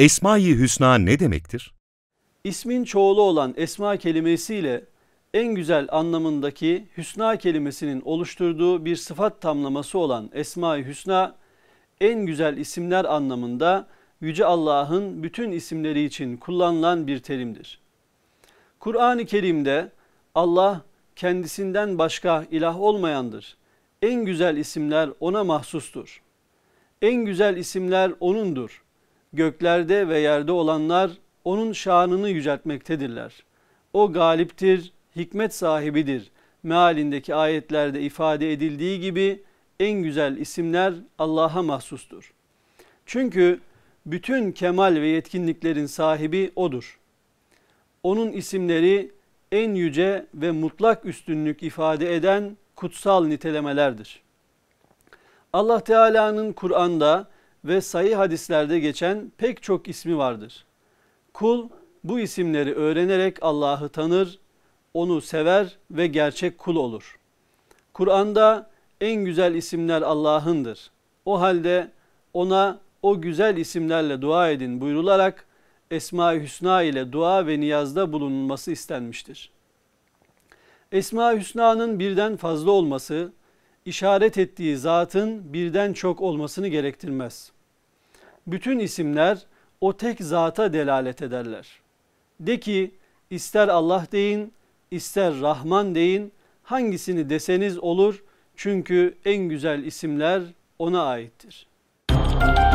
Esma-i Hüsna ne demektir? İsmin çoğulu olan esma kelimesiyle en güzel anlamındaki hüsna kelimesinin oluşturduğu bir sıfat tamlaması olan Esma-i Hüsna en güzel isimler anlamında Yüce Allah'ın bütün isimleri için kullanılan bir terimdir. Kur'an-ı Kerim'de Allah kendisinden başka ilah olmayandır. En güzel isimler ona mahsustur. En güzel isimler O'nundur göklerde ve yerde olanlar onun şanını yüceltmektedirler. O galiptir, hikmet sahibidir. Mealindeki ayetlerde ifade edildiği gibi en güzel isimler Allah'a mahsustur. Çünkü bütün kemal ve yetkinliklerin sahibi O'dur. Onun isimleri en yüce ve mutlak üstünlük ifade eden kutsal nitelemelerdir. Allah Teala'nın Kur'an'da ve sayı hadislerde geçen pek çok ismi vardır. Kul bu isimleri öğrenerek Allah'ı tanır, onu sever ve gerçek kul olur. Kur'an'da en güzel isimler Allah'ındır. O halde ona o güzel isimlerle dua edin buyrularak Esma-i Hüsna ile dua ve niyazda bulunulması istenmiştir. Esma-i Hüsna'nın birden fazla olması işaret ettiği zatın birden çok olmasını gerektirmez. Bütün isimler o tek zata delalet ederler. De ki ister Allah deyin, ister Rahman deyin, hangisini deseniz olur çünkü en güzel isimler ona aittir. Müzik